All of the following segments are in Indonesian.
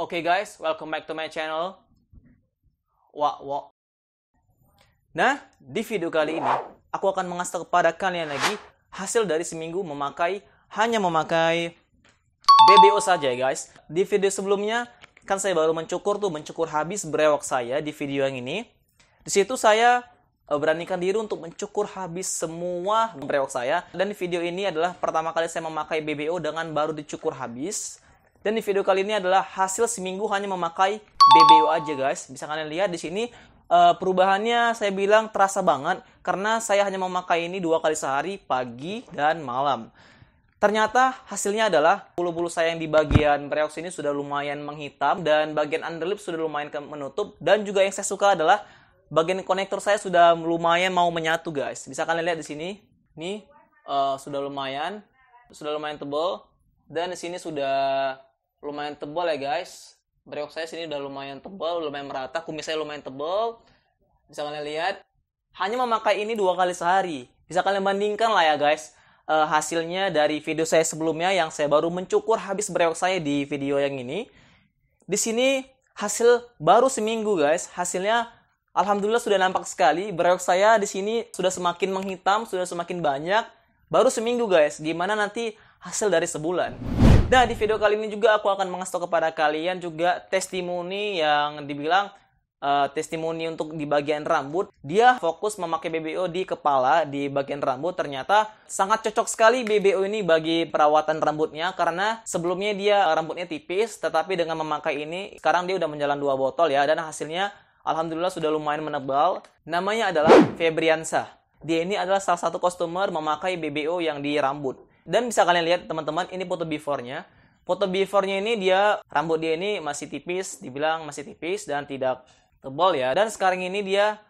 Okay guys, welcome back to my channel. Wah, wah. Nah, di video kali ini aku akan mengasah kepada kalian lagi hasil dari seminggu memakai hanya memakai BBO saja ya, guys. Di video sebelumnya kan saya baru mencukur tuh mencukur habis brewok saya di video yang ini. Di situ saya eh, beranikan diri untuk mencukur habis semua brewok saya dan di video ini adalah pertama kali saya memakai BBO dengan baru dicukur habis dan di video kali ini adalah hasil seminggu hanya memakai BBU aja guys. Bisa kalian lihat di sini eh, perubahannya saya bilang terasa banget karena saya hanya memakai ini dua kali sehari pagi dan malam. Ternyata hasilnya adalah bulu-bulu saya yang di bagian preox ini sudah lumayan menghitam dan bagian underlip sudah lumayan menutup dan juga yang saya suka adalah bagian konektor saya sudah lumayan mau menyatu guys. Bisa kalian lihat di sini. Nih uh, sudah lumayan sudah lumayan tebal dan di sini sudah lumayan tebal ya guys brewok saya sini udah lumayan tebal lumayan merata kumis saya lumayan tebal bisa kalian lihat hanya memakai ini dua kali sehari bisa kalian bandingkan lah ya guys uh, hasilnya dari video saya sebelumnya yang saya baru mencukur habis brewok saya di video yang ini di sini hasil baru seminggu guys hasilnya alhamdulillah sudah nampak sekali brewok saya di sini sudah semakin menghitam sudah semakin banyak baru seminggu guys gimana nanti hasil dari sebulan Nah, di video kali ini juga aku akan mengasih kepada kalian juga testimoni yang dibilang Uh, testimoni untuk di bagian rambut dia fokus memakai BBO di kepala di bagian rambut ternyata sangat cocok sekali BBO ini bagi perawatan rambutnya karena sebelumnya dia rambutnya tipis tetapi dengan memakai ini sekarang dia udah menjalan dua botol ya dan hasilnya alhamdulillah sudah lumayan menebal namanya adalah Febriansa dia ini adalah salah satu customer memakai BBO yang di rambut dan bisa kalian lihat teman-teman, ini foto before-nya. Foto before-nya ini dia rambut dia ini masih tipis, dibilang masih tipis dan tidak tebal ya. Dan sekarang ini dia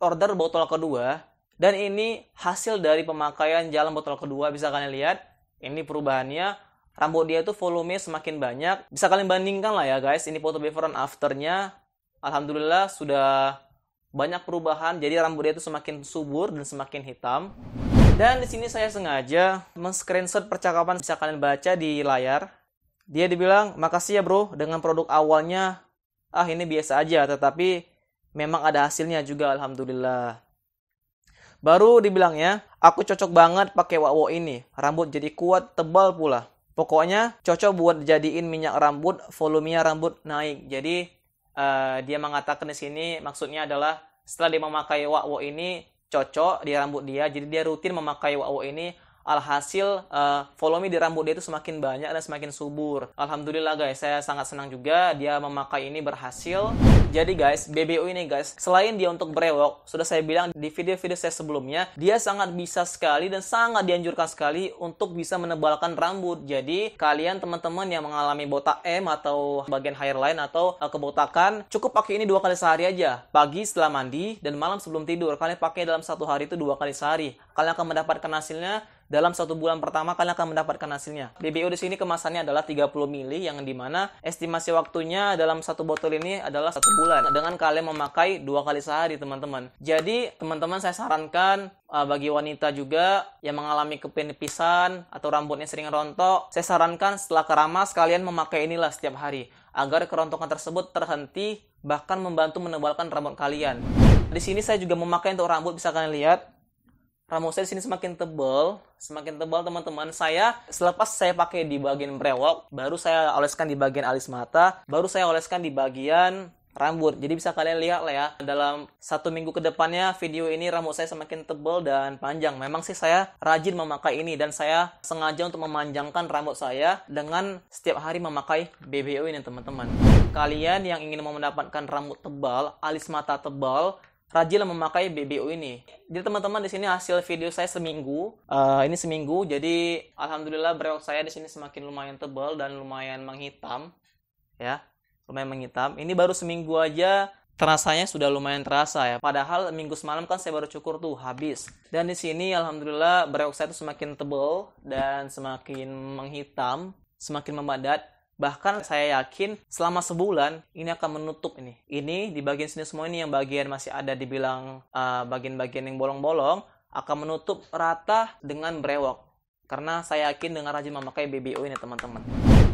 order botol kedua dan ini hasil dari pemakaian jalan botol kedua bisa kalian lihat. Ini perubahannya rambut dia itu volume semakin banyak. Bisa kalian bandingkan lah ya guys, ini foto before after afternya. Alhamdulillah sudah banyak perubahan, jadi rambut dia itu semakin subur dan semakin hitam. Dan di sini saya sengaja men-screenshot percakapan bisa kalian baca di layar. Dia dibilang, makasih ya bro, dengan produk awalnya, ah ini biasa aja, tetapi memang ada hasilnya juga alhamdulillah. Baru dibilangnya, aku cocok banget pakai wawo ini, rambut jadi kuat, tebal pula. Pokoknya cocok buat jadiin minyak rambut, volumenya rambut naik. Jadi uh, dia mengatakan di sini maksudnya adalah setelah dia memakai wawo ini cocok di rambut dia jadi dia rutin memakai wow ini Alhasil uh, eh, volume di rambut dia itu semakin banyak dan semakin subur. Alhamdulillah guys, saya sangat senang juga dia memakai ini berhasil. Jadi guys, BBO ini guys, selain dia untuk brewok, sudah saya bilang di video-video saya sebelumnya, dia sangat bisa sekali dan sangat dianjurkan sekali untuk bisa menebalkan rambut. Jadi kalian teman-teman yang mengalami botak M atau bagian hairline atau uh, kebotakan, cukup pakai ini dua kali sehari aja. Pagi setelah mandi dan malam sebelum tidur. Kalian pakai dalam satu hari itu dua kali sehari. Kalian akan mendapatkan hasilnya dalam satu bulan pertama kalian akan mendapatkan hasilnya. DBO di sini kemasannya adalah 30 mili yang dimana estimasi waktunya dalam satu botol ini adalah satu bulan dengan kalian memakai dua kali sehari teman-teman. Jadi teman-teman saya sarankan eh, bagi wanita juga yang mengalami kepenipisan atau rambutnya sering rontok, saya sarankan setelah keramas kalian memakai inilah setiap hari agar kerontokan tersebut terhenti bahkan membantu menebalkan rambut kalian. Di sini saya juga memakai untuk rambut bisa kalian lihat rambut saya di sini semakin tebal, semakin tebal teman-teman. Saya selepas saya pakai di bagian brewok, baru saya oleskan di bagian alis mata, baru saya oleskan di bagian rambut. Jadi bisa kalian lihat lah ya, dalam satu minggu ke depannya video ini rambut saya semakin tebal dan panjang. Memang sih saya rajin memakai ini dan saya sengaja untuk memanjangkan rambut saya dengan setiap hari memakai BBO ini teman-teman. Kalian yang ingin mau mendapatkan rambut tebal, alis mata tebal, rajin memakai BBO ini. Jadi teman-teman di sini hasil video saya seminggu, uh, ini seminggu, jadi alhamdulillah brewok saya di sini semakin lumayan tebal dan lumayan menghitam, ya, lumayan menghitam. Ini baru seminggu aja terasanya sudah lumayan terasa ya. Padahal minggu semalam kan saya baru cukur tuh habis. Dan di sini alhamdulillah brewok saya itu semakin tebal dan semakin menghitam, semakin memadat Bahkan saya yakin selama sebulan ini akan menutup ini. Ini di bagian sini semua ini yang bagian masih ada dibilang eh, bagian-bagian uh, yang bolong-bolong akan menutup rata dengan brewok. Karena saya yakin dengan rajin memakai BBO ini teman-teman.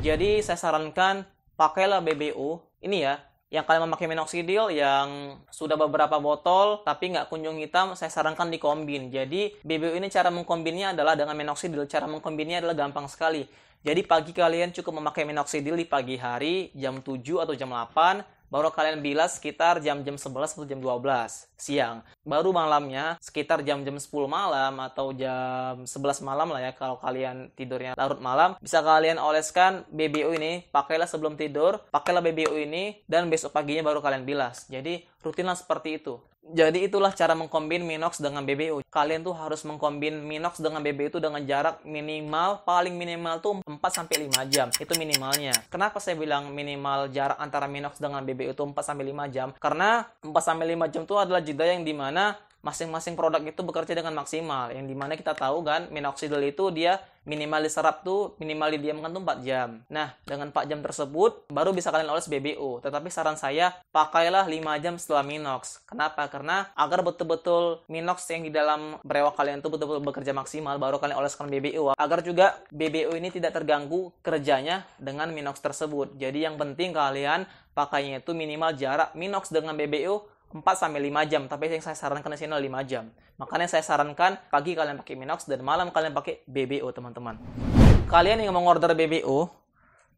Jadi saya sarankan pakailah BBO ini ya yang kalian memakai minoxidil yang sudah beberapa botol tapi nggak kunjung hitam saya sarankan dikombin jadi BBU ini cara mengkombinnya adalah dengan minoxidil cara mengkombinnya adalah gampang sekali jadi pagi kalian cukup memakai minoxidil di pagi hari jam 7 atau jam 8 baru kalian bilas sekitar jam-jam 11 atau jam 12 siang. Baru malamnya sekitar jam-jam 10 malam atau jam 11 malam lah ya kalau kalian tidurnya larut malam, bisa kalian oleskan BBO ini, pakailah sebelum tidur, pakailah BBO ini dan besok paginya baru kalian bilas. Jadi rutinlah seperti itu. Jadi itulah cara mengkombin Minox dengan BBU. Kalian tuh harus mengkombin Minox dengan BBU itu dengan jarak minimal, paling minimal tuh 4 sampai 5 jam. Itu minimalnya. Kenapa saya bilang minimal jarak antara Minox dengan BBU itu 4 sampai 5 jam? Karena 4 sampai 5 jam itu adalah jeda yang dimana masing-masing produk itu bekerja dengan maksimal yang dimana kita tahu kan minoxidil itu dia minimal diserap tuh minimal didiamkan tuh 4 jam nah dengan 4 jam tersebut baru bisa kalian oles BBU tetapi saran saya pakailah 5 jam setelah minox kenapa karena agar betul-betul minox yang di dalam berewak kalian tuh betul-betul bekerja maksimal baru kalian oleskan BBU agar juga BBU ini tidak terganggu kerjanya dengan minox tersebut jadi yang penting kalian pakainya itu minimal jarak minox dengan BBU 4 sampai 5 jam, tapi yang saya sarankan di sini 5 jam. Makanya saya sarankan pagi kalian pakai Minox dan malam kalian pakai BBO, teman-teman. Kalian yang mau order BBO,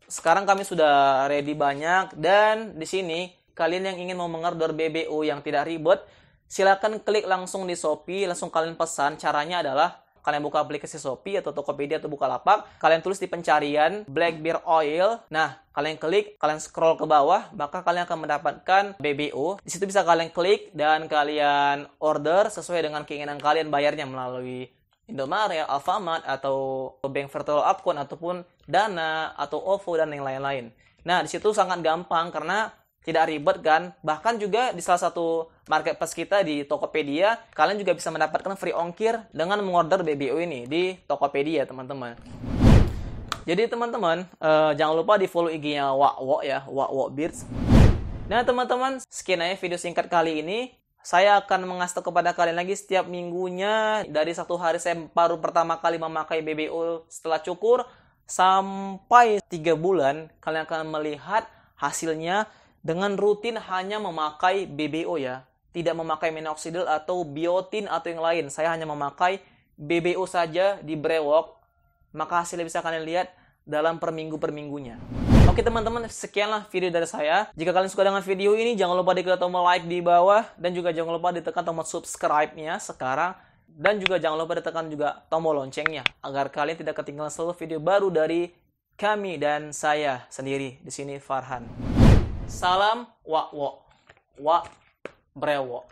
sekarang kami sudah ready banyak dan di sini kalian yang ingin mau mengorder BBO yang tidak ribet, silakan klik langsung di Shopee, langsung kalian pesan. Caranya adalah kalian buka aplikasi Shopee atau Tokopedia atau Bukalapak, kalian tulis di pencarian black beer oil. Nah, kalian klik, kalian scroll ke bawah, maka kalian akan mendapatkan BBO. Di situ bisa kalian klik dan kalian order sesuai dengan keinginan kalian bayarnya melalui Indomaret, Alfamart, atau bank virtual account, ataupun Dana, atau OVO, dan yang lain-lain. Nah, di situ sangat gampang karena tidak ribet kan bahkan juga di salah satu marketplace kita di Tokopedia kalian juga bisa mendapatkan free ongkir dengan mengorder BBO ini di Tokopedia teman-teman jadi teman-teman uh, jangan lupa di follow IG-nya Wakwo ya Wakwo Beards nah teman-teman sekian aja video singkat kali ini saya akan mengasih kepada kalian lagi setiap minggunya dari satu hari saya baru pertama kali memakai BBO setelah cukur sampai 3 bulan kalian akan melihat hasilnya dengan rutin hanya memakai BBO ya, tidak memakai minoxidil atau biotin atau yang lain. Saya hanya memakai BBO saja di brewok, maka hasilnya bisa kalian lihat dalam per minggu per minggunya. Oke teman-teman, sekianlah video dari saya. Jika kalian suka dengan video ini, jangan lupa diklik tombol like di bawah dan juga jangan lupa ditekan tombol subscribe-nya sekarang dan juga jangan lupa ditekan juga tombol loncengnya agar kalian tidak ketinggalan seluruh video baru dari kami dan saya sendiri di sini Farhan. Salam wa wo. Wa brewo.